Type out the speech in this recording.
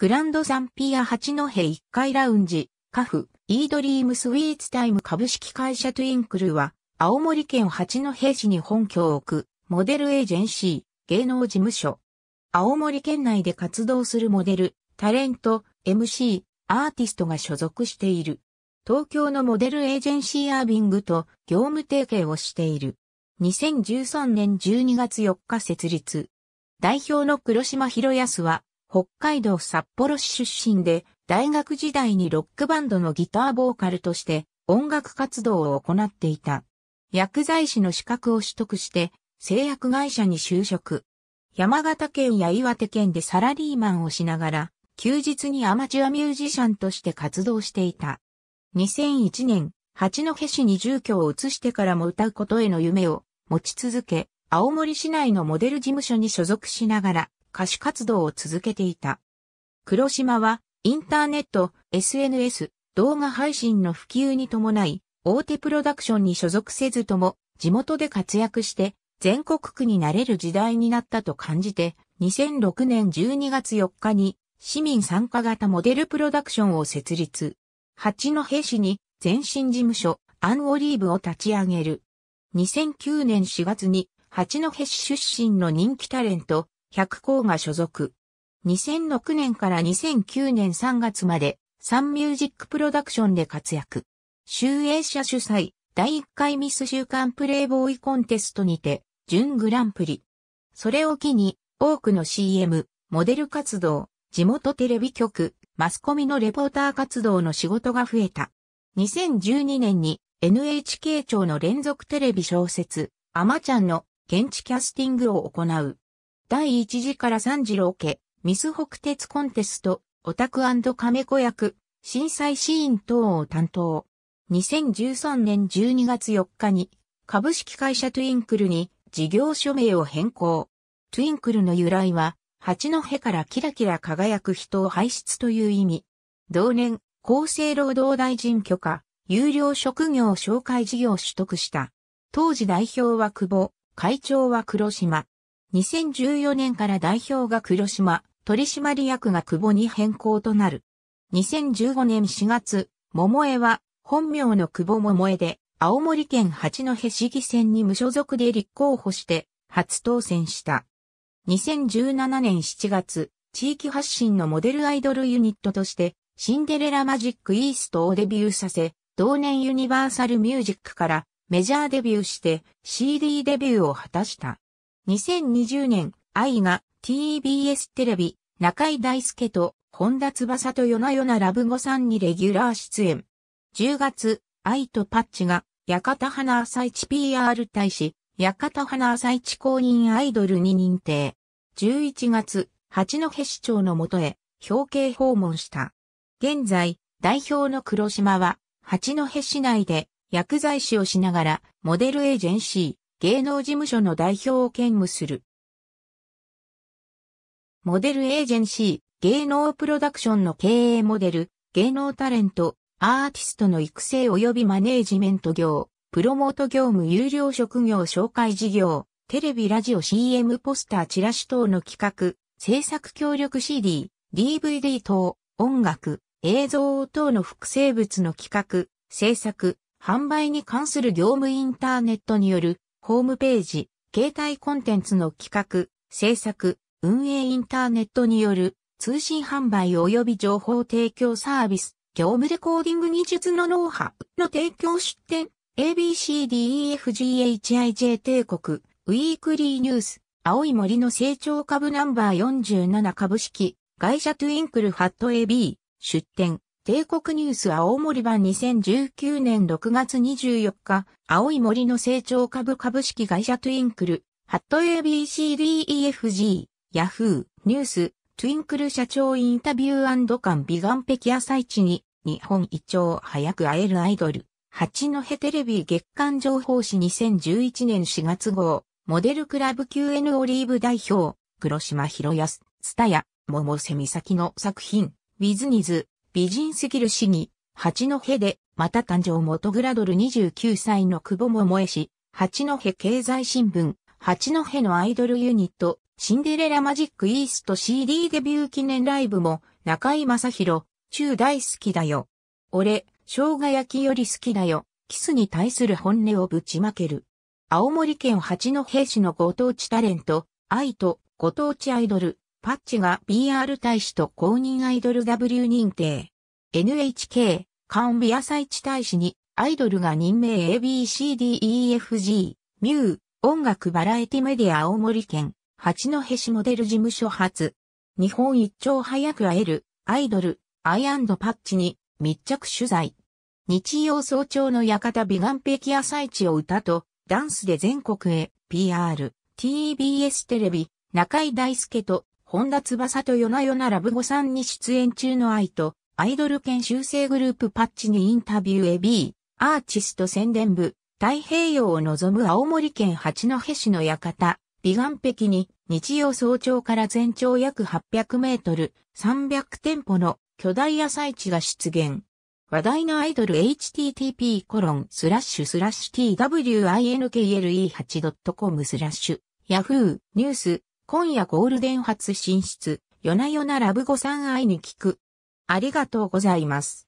グランドサンピア八戸1階ラウンジ、カフ、イードリームスイーツタイム株式会社トゥインクルは、青森県八戸市に本拠を置く、モデルエージェンシー、芸能事務所。青森県内で活動するモデル、タレント、MC、アーティストが所属している。東京のモデルエージェンシーアービングと業務提携をしている。2013年12月4日設立。代表の黒島博康は、北海道札幌市出身で、大学時代にロックバンドのギターボーカルとして音楽活動を行っていた。薬剤師の資格を取得して、製薬会社に就職。山形県や岩手県でサラリーマンをしながら、休日にアマチュアミュージシャンとして活動していた。2001年、八戸市に住居を移してからも歌うことへの夢を持ち続け、青森市内のモデル事務所に所属しながら、歌手活動を続けていた。黒島はインターネット、SNS、動画配信の普及に伴い、大手プロダクションに所属せずとも、地元で活躍して、全国区になれる時代になったと感じて、2006年12月4日に、市民参加型モデルプロダクションを設立。八戸市に、全身事務所、アンオリーブを立ち上げる。2009年4月に、八戸市出身の人気タレント、100校が所属。2006年から2009年3月まで、サンミュージックプロダクションで活躍。集英社主催、第1回ミス週刊プレイボーイコンテストにて、準グランプリ。それを機に、多くの CM、モデル活動、地元テレビ局、マスコミのレポーター活動の仕事が増えた。2012年に NHK 庁の連続テレビ小説、アマちゃんの現地キャスティングを行う。第1次から3次郎家、ミス北鉄コンテスト、オタクカメ子役、震災シーン等を担当。2013年12月4日に、株式会社トゥインクルに事業所名を変更。トゥインクルの由来は、八戸からキラキラ輝く人を輩出という意味。同年、厚生労働大臣許可、有料職業紹介事業を取得した。当時代表は久保、会長は黒島。2014年から代表が黒島、取締役が久保に変更となる。2015年4月、桃江は本名の久保桃江で、青森県八戸市議選に無所属で立候補して初当選した。2017年7月、地域発信のモデルアイドルユニットとして、シンデレラマジックイーストをデビューさせ、同年ユニバーサルミュージックからメジャーデビューして CD デビューを果たした。2020年、愛が TBS テレビ、中井大輔と本田翼と夜な夜なラブゴさんにレギュラー出演。10月、愛とパッチが、館花朝市 PR 大使、館花朝市公認アイドルに認定。11月、八戸市長のもとへ、表敬訪問した。現在、代表の黒島は、八戸市内で薬剤師をしながら、モデルエージェンシー、芸能事務所の代表を兼務する。モデルエージェンシー、芸能プロダクションの経営モデル、芸能タレント、アーティストの育成及びマネージメント業、プロモート業務有料職業紹介事業、テレビラジオ CM ポスターチラシ等の企画、制作協力 CD、DVD 等、音楽、映像等の複製物の企画、制作、販売に関する業務インターネットによるホームページ、携帯コンテンツの企画、制作、運営インターネットによる通信販売及び情報提供サービス、業務レコーディング技術のノウハウの提供出展、ABCDEFGHIJ 帝国、ウィークリーニュース、青い森の成長株ナンバー47株式、会社トゥインクルファット AB、出展、帝国ニュース青森版2019年6月24日、青い森の成長株株式会社トゥインクル、ハット ABCDEFG、ヤフー、ニュース、トゥインクル社長インタビュー感美顔壁朝市に、日本一丁早く会えるアイドル、八戸テレビ月間情報誌2011年4月号、モデルクラブ QN オリーブ代表、黒島博康、スタヤ、桃瀬美咲の作品、ウィズニズ、美人すぎる死に、八戸で、また誕生元グラドル29歳の久保桃江氏、八戸経済新聞、八戸のアイドルユニット、シンデレラマジックイースト CD デビュー記念ライブも、中井正宏、中大好きだよ。俺、生姜焼きより好きだよ。キスに対する本音をぶちまける。青森県八戸市のご当地タレント、愛とご当地アイドル、パッチが b r 大使と公認アイドル W 認定。NHK、カンビ朝市大使に、アイドルが任命 ABCDEFG、ミュー、音楽バラエティメディア青森県、八戸市モデル事務所発。日本一丁早く会える、アイドル、アイパッチに、密着取材。日曜早朝の館美顔壁朝市を歌と、ダンスで全国へ、PR、TBS テレビ、中井大輔と本田翼と夜な夜なラブホさんに出演中の愛と、アイドル研修生グループパッチにインタビュー a B、アーチスト宣伝部、太平洋を望む青森県八戸市の館、美顔壁に、日曜早朝から全長約800メートル、300店舗の巨大野菜地が出現。話題のアイドル http コロンスラッシュスラッシュ twinkle8.com スラッシュヤフーニュース今夜ゴールデン初進出、夜な夜なラブごさん会いに聞く。ありがとうございます。